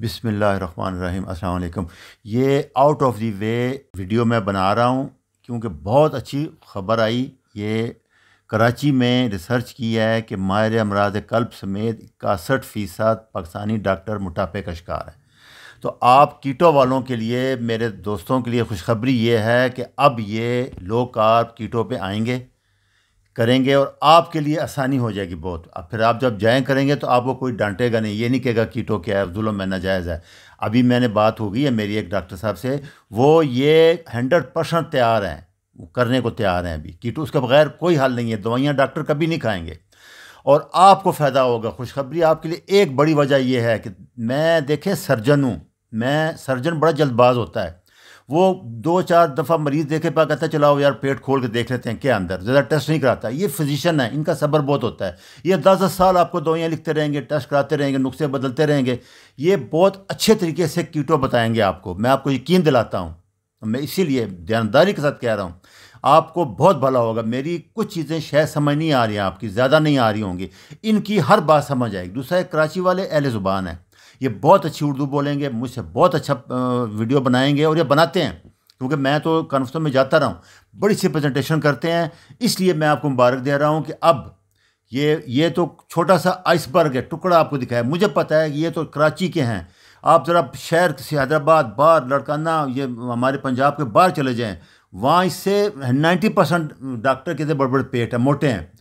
बिसमीम अल्लाम ये out of the way video मैं बना रहा हूँ क्योंकि बहुत अच्छी खबर आई ये कराची में रिसर्च की है कि माहिर अमराज कल्ब समेत इकसठ फ़ीसद पाकिस्तानी डॉक्टर मोटापे का शिकार है तो आप कीटो वालों के लिए मेरे दोस्तों के लिए खुशखबरी ये है कि अब ये लो कार्ब कीटो पे आएंगे करेंगे और आपके लिए आसानी हो जाएगी बहुत अब फिर आप जब जाएँ करेंगे तो आपको कोई डांटेगा नहीं ये नहीं कहेगा कीटो क्या है जुल्म है नाजायज़ है अभी मैंने बात होगी है मेरी एक डॉक्टर साहब से वो ये हंड्रेड परसेंट तैयार हैं वो करने को तैयार हैं अभी कीटो उसके बगैर कोई हाल नहीं है दवाइयाँ डॉक्टर कभी नहीं खाएँगे और आपको फ़ायदा होगा खुशखबरी आपके लिए एक बड़ी वजह यह है कि मैं देखें सर्जन हूँ मैं सर्जन बड़ा जल्दबाज होता है वो दो चार दफ़ा मरीज़ देखे पा कहता है चलाओ यार पेट खोल के देख लेते हैं क्या अंदर ज़्यादा टेस्ट नहीं कराता ये फिजिशियन है इनका सब्र बहुत होता है ये दस दस साल आपको दवाइयाँ लिखते रहेंगे टेस्ट कराते रहेंगे नुस्खे बदलते रहेंगे ये बहुत अच्छे तरीके से कीटो बताएँगे आपको मैं आपको यकीन दिलाता हूँ मैं इसीलिए ध्यानदारी के साथ कह रहा हूँ आपको बहुत भला होगा मेरी कुछ चीज़ें शायद समझ नहीं आ रही हैं आपकी ज़्यादा नहीं आ रही होंगी इनकी हर बात समझ आएगी दूसरा एक कराची वाले अहल ज़ुबान है ये बहुत अच्छी उर्दू बोलेंगे मुझसे बहुत अच्छा वीडियो बनाएंगे और ये बनाते हैं क्योंकि मैं तो कॉन्फ्रेंसों में जाता रहा हूँ बड़ी सी प्रेजेंटेशन करते हैं इसलिए मैं आपको मुबारक दे रहा हूँ कि अब ये ये तो छोटा सा आइसबर्ग है टुकड़ा आपको दिखाया मुझे पता है कि ये तो कराची के हैं आप ज़रा शहर से हैदराबाद बाहर लड़काना ये हमारे पंजाब के बाहर चले जाएँ वहाँ इससे नाइन्टी परसेंट डॉक्टर के बड़े बड़े पेट हैं मोटे हैं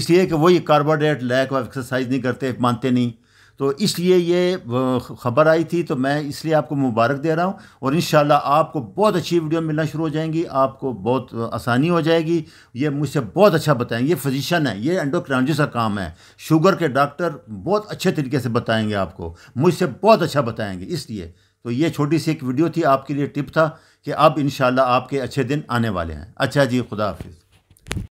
इसलिए कि वो ये लैक और एक्सरसाइज नहीं करते मानते नहीं तो इसलिए ये ख़बर आई थी तो मैं इसलिए आपको मुबारक दे रहा हूँ और इन आपको बहुत अच्छी वीडियो मिलना शुरू हो जाएंगी आपको बहुत आसानी हो जाएगी ये मुझसे बहुत अच्छा बताएंगे ये फिजिशन है ये एंडोक्राइनोलॉजिस्ट का काम है शुगर के डॉक्टर बहुत अच्छे तरीके से बताएँगे आपको मुझसे बहुत अच्छा बताएँगे इसलिए तो ये छोटी सी एक वीडियो थी आपके लिए टिप था कि अब इन आपके अच्छे दिन आने वाले हैं अच्छा जी खुदा हाफिज़